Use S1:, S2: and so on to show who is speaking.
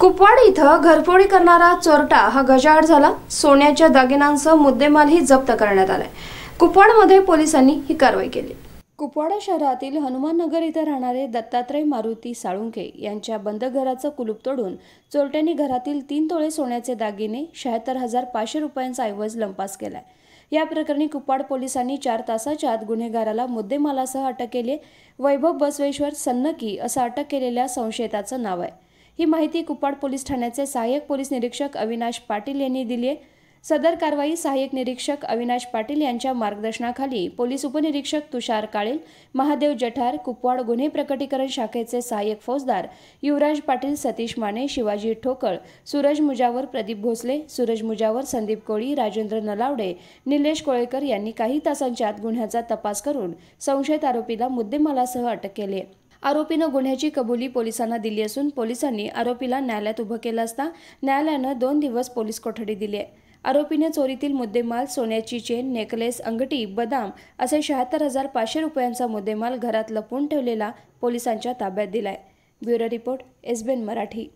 S1: कुपवाड इथं घरफोडी करणारा चोरटा हा गजाआड झाला सोन्याच्या दागिन्यांसह मुद्देमालही जप्त करण्यात आलाय कुपवाडमध्ये पोलिसांनी ही कारवाई केली कुपवाडा शहरातील हनुमाननगर इथं राहणारे दत्तात्रय मारुती साळुंखे यांच्या बंद घराचं कुलूप तोडून चोरट्यांनी घरातील तीन तोळे सोन्याचे दागिने शहात्तर हजार पाचशे रुपयांचा ऐवज लंपास केलाय या प्रकरणी कुपवाड पोलिसांनी चार तासाच्या आत गुन्हेगाराला मुद्देमालासह अटक केली वैभव बसवेश्वर सन्नकी असं अटक केलेल्या संशयिताचं नाव आहे ही माहिती कुपवाड पोलीस ठाण्याचे सहाय्यक पोलीस निरीक्षक अविनाश पाटील यांनी दिली आहे सदर कारवाई सहाय्यक निरीक्षक अविनाश पाटील यांच्या मार्गदर्शनाखाली पोलीस उपनिरीक्षक तुषार काळेल महादेव जठार कुपवाड गुन्हे प्रकटीकरण शाखेचे सहाय्यक फौजदार युवराज पाटील सतीश माने शिवाजी ठोकळ सूरज मुजावर प्रदीप भोसले सूरज मुजावर संदीप कोळी राजेंद्र नलावडे निलेश कोळेकर यांनी काही तासांच्या आत गुन्ह्याचा तपास करून संशयित आरोपीला मुद्देमालासह अटक केली आरोपीनं गुन्ह्याची कबुली पोलिसांना दिली असून पोलिसांनी आरोपीला न्यायालयात उभं केलं असता न्यायालयानं दोन दिवस पोलीस कोठडी दिली आहे आरोपीने चोरीतील मुद्देमाल सोन्याची चेन नेकलेस अंगठी बदाम असे शहात्तर हजार पाचशे रुपयांचा मुद्देमाल घरात लपवून ठेवलेला पोलिसांच्या ताब्यात दिलाय ब्युरो रिपोर्ट एसबीएन मराठी